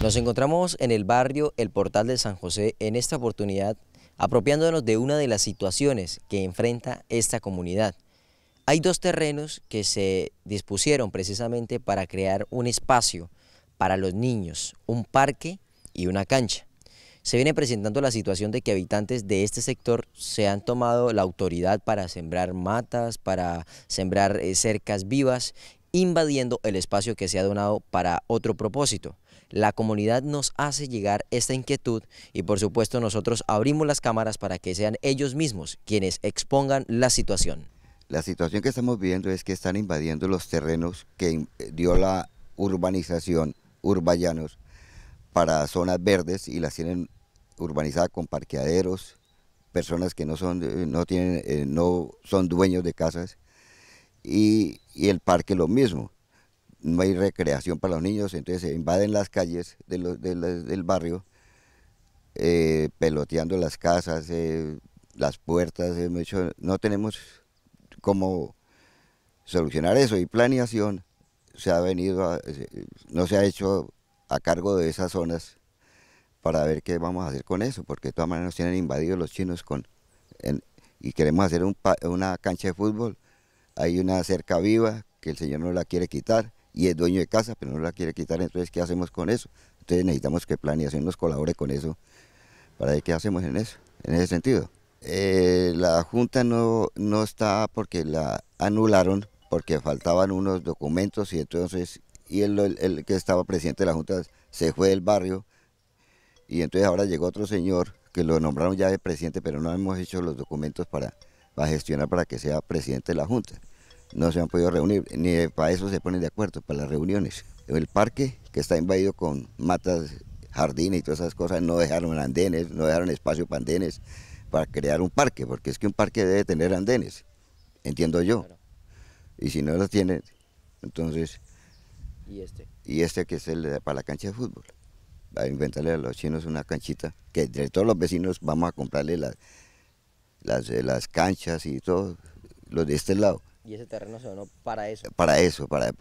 Nos encontramos en el barrio El Portal de San José en esta oportunidad apropiándonos de una de las situaciones que enfrenta esta comunidad. Hay dos terrenos que se dispusieron precisamente para crear un espacio para los niños, un parque y una cancha. Se viene presentando la situación de que habitantes de este sector se han tomado la autoridad para sembrar matas, para sembrar eh, cercas vivas invadiendo el espacio que se ha donado para otro propósito. La comunidad nos hace llegar esta inquietud y por supuesto nosotros abrimos las cámaras para que sean ellos mismos quienes expongan la situación. La situación que estamos viviendo es que están invadiendo los terrenos que eh, dio la urbanización, urbayanos para zonas verdes y las tienen urbanizadas con parqueaderos, personas que no son, no tienen, eh, no son dueños de casas y, el parque lo mismo. No hay recreación para los niños, entonces se invaden las calles del barrio, eh, peloteando las casas, eh, las puertas. Eh, no tenemos cómo solucionar eso y planeación se ha venido, no se ha hecho a cargo de esas zonas para ver qué vamos a hacer con eso, porque de todas maneras nos tienen invadido los chinos con, y queremos hacer una cancha de fútbol hay una cerca viva que el señor no la quiere quitar y es dueño de casa, pero no la quiere quitar, entonces ¿qué hacemos con eso? Entonces necesitamos que Planeación nos colabore con eso para ver qué hacemos en eso, en ese sentido. Eh, la Junta no, no está porque la anularon, porque faltaban unos documentos y entonces, y el, que estaba presidente de la Junta se fue del barrio y entonces ahora llegó otro señor que lo nombraron ya de presidente, pero no hemos hecho los documentos para gestionar para que sea presidente de la Junta no se han podido reunir, ni para eso se ponen de acuerdo, para las reuniones. El parque, que está invadido con matas, jardines y todas esas cosas, no dejaron andenes, no dejaron espacio para andenes, para crear un parque, porque es que un parque debe tener andenes, entiendo yo. Y si no los tiene, entonces... ¿Y este? Y este que es el para la cancha de fútbol. Va a inventarle a los chinos una canchita, que de todos los vecinos vamos a comprarle las, las, las canchas y todo, los de este lado y ese terreno se donó para eso. Para eso, para,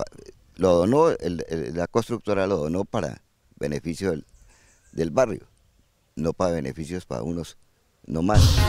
lo donó, la constructora lo donó para beneficio del, barrio, no para beneficios para unos, no más.